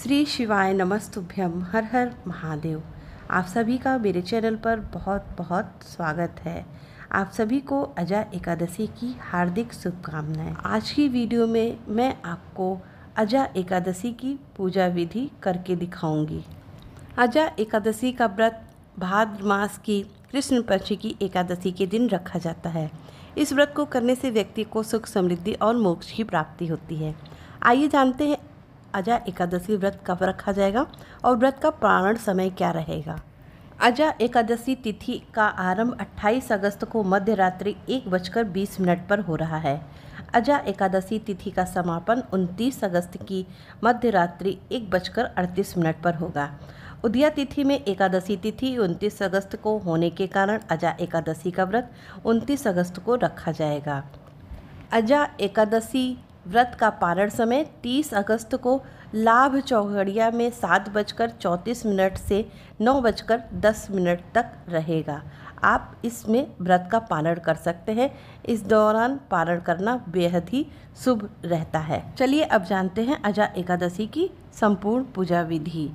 श्री शिवाय नमस्तुभ्यम हर हर महादेव आप सभी का मेरे चैनल पर बहुत बहुत स्वागत है आप सभी को अजय एकादशी की हार्दिक शुभकामनाएं आज की वीडियो में मैं आपको अजय एकादशी की पूजा विधि करके दिखाऊंगी अजय एकादशी का व्रत भाद्र मास की कृष्ण पक्ष की एकादशी के दिन रखा जाता है इस व्रत को करने से व्यक्ति को सुख समृद्धि और मोक्ष की प्राप्ति होती है आइए जानते हैं अजा एकादशी व्रत कब रखा जाएगा और व्रत का प्रारण समय क्या रहेगा अजा एकादशी तिथि का आरंभ 28 अगस्त को मध्य रात्रि एक बजकर बीस मिनट पर हो रहा है अजा एकादशी तिथि का समापन 29 अगस्त की मध्य रात्रि एक बजकर अड़तीस मिनट पर होगा उदया तिथि में एकादशी तिथि 29 अगस्त को होने के कारण अजा एकादशी का व्रत 29 अगस्त को रखा जाएगा अजा एकादशी व्रत का पारण समय 30 अगस्त को लाभ चौघड़िया में सात बजकर चौंतीस मिनट से नौ बजकर दस मिनट तक रहेगा आप इसमें व्रत का पारण कर सकते हैं इस दौरान पारण करना बेहद ही शुभ रहता है चलिए अब जानते हैं अजा एकादशी की संपूर्ण पूजा विधि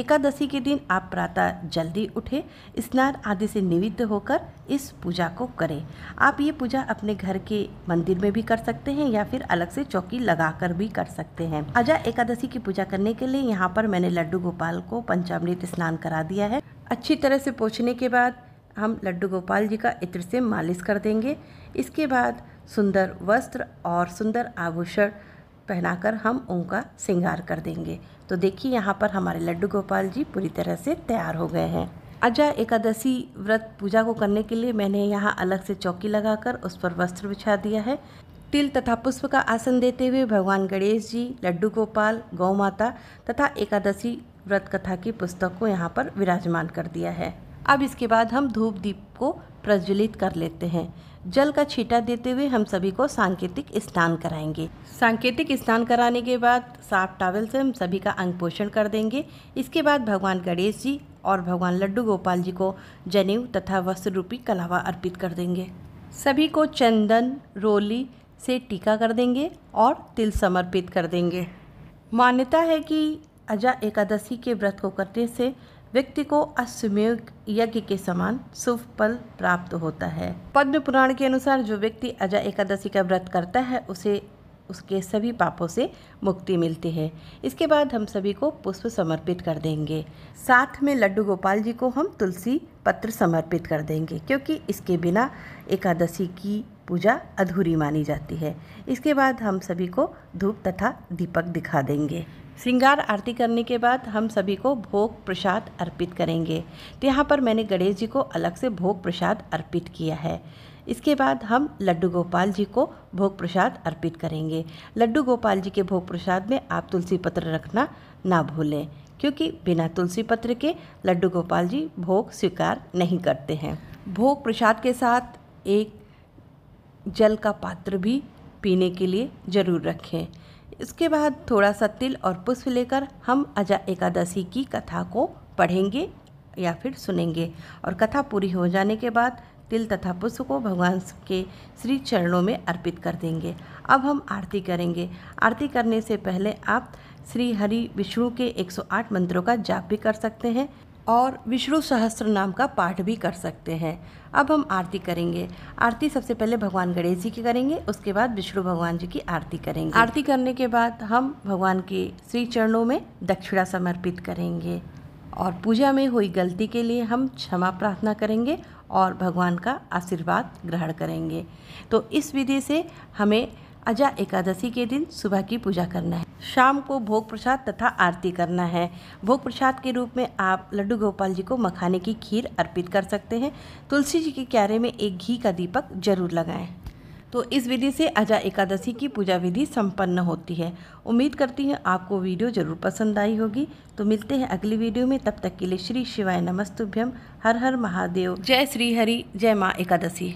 एकादशी के दिन आप प्रातः जल्दी उठे स्नान आदि से निविद्ध होकर इस पूजा को करें आप ये पूजा अपने घर के मंदिर में भी कर सकते हैं या फिर अलग से चौकी लगाकर भी कर सकते हैं अजा एकादशी की पूजा करने के लिए यहाँ पर मैंने लड्डू गोपाल को पंचामृत स्नान करा दिया है अच्छी तरह से पोछने के बाद हम लड्डू गोपाल जी का इत्र से मालिश कर देंगे इसके बाद सुंदर वस्त्र और सुंदर आभूषण पहनाकर हम उनका श्रृंगार कर देंगे तो देखिए यहाँ पर हमारे लड्डू गोपाल जी पूरी तरह से तैयार हो गए हैं अजय एकादशी व्रत पूजा को करने के लिए मैंने यहाँ अलग से चौकी लगाकर उस पर वस्त्र बिछा दिया है तिल तथा पुष्प का आसन देते हुए भगवान गणेश जी लड्डू गोपाल गौ माता तथा एकादशी व्रत कथा की पुस्तक को यहाँ पर विराजमान कर दिया है अब इसके बाद हम धूप दीप को प्रज्वलित कर लेते हैं जल का छीटा देते हुए हम सभी को सांकेतिक स्नान कराएंगे सांकेतिक स्नान कराने के बाद साफ टावल से हम सभी का अंग पोषण कर देंगे इसके बाद भगवान गणेश जी और भगवान लड्डू गोपाल जी को जनेऊ तथा वस्त्र रूपी कलावा अर्पित कर देंगे सभी को चंदन रोली से टीका कर देंगे और तिल समर्पित कर देंगे मान्यता है कि अजा एकादशी के व्रत को करने से व्यक्ति को अश्वमेघ यज्ञ के समान शुभ फल प्राप्त होता है पद्म पुराण के अनुसार जो व्यक्ति अजय एकादशी का व्रत करता है उसे उसके सभी पापों से मुक्ति मिलती है इसके बाद हम सभी को पुष्प समर्पित कर देंगे साथ में लड्डू गोपाल जी को हम तुलसी पत्र समर्पित कर देंगे क्योंकि इसके बिना एकादशी की पूजा अधूरी मानी जाती है इसके बाद हम सभी को धूप तथा दीपक दिखा देंगे श्रृंगार आरती करने के बाद हम सभी को भोग प्रसाद अर्पित करेंगे तो यहाँ पर मैंने गणेश जी को अलग से भोग प्रसाद अर्पित किया है इसके बाद हम लड्डू गोपाल जी को भोग प्रसाद अर्पित करेंगे लड्डू गोपाल जी के भोग प्रसाद में आप तुलसी पत्र रखना ना भूलें क्योंकि बिना तुलसी पत्र के लड्डू गोपाल जी भोग स्वीकार नहीं करते हैं भोग प्रसाद के साथ एक जल का पात्र भी पीने के लिए ज़रूर रखें इसके बाद थोड़ा सा तिल और पुष्प लेकर हम अजा एकादशी की कथा को पढ़ेंगे या फिर सुनेंगे और कथा पूरी हो जाने के बाद तिल तथा पुष्प को भगवान के श्री चरणों में अर्पित कर देंगे अब हम आरती करेंगे आरती करने से पहले आप श्री हरि विष्णु के 108 मंत्रों का जाप भी कर सकते हैं और विष्णु सहस्त्र नाम का पाठ भी कर सकते हैं अब हम आरती करेंगे आरती सबसे पहले भगवान गणेश जी की करेंगे उसके बाद विष्णु भगवान जी की आरती करेंगे आरती करने के बाद हम भगवान के श्री चरणों में दक्षिणा समर्पित करेंगे और पूजा में हुई गलती के लिए हम क्षमा प्रार्थना करेंगे और भगवान का आशीर्वाद ग्रहण करेंगे तो इस विधि से हमें अजा एकादशी के दिन सुबह की पूजा करना है शाम को भोग प्रसाद तथा आरती करना है भोग प्रसाद के रूप में आप लड्डू गोपाल जी को मखाने की खीर अर्पित कर सकते हैं तुलसी जी के क्यारे में एक घी का दीपक जरूर लगाएं तो इस विधि से अजा एकादशी की पूजा विधि संपन्न होती है उम्मीद करती हूँ आपको वीडियो जरूर पसंद आई होगी तो मिलते हैं अगली वीडियो में तब तक के लिए श्री शिवाय नमस्तुभ्यम हर हर महादेव जय श्री हरि जय माँ एकादशी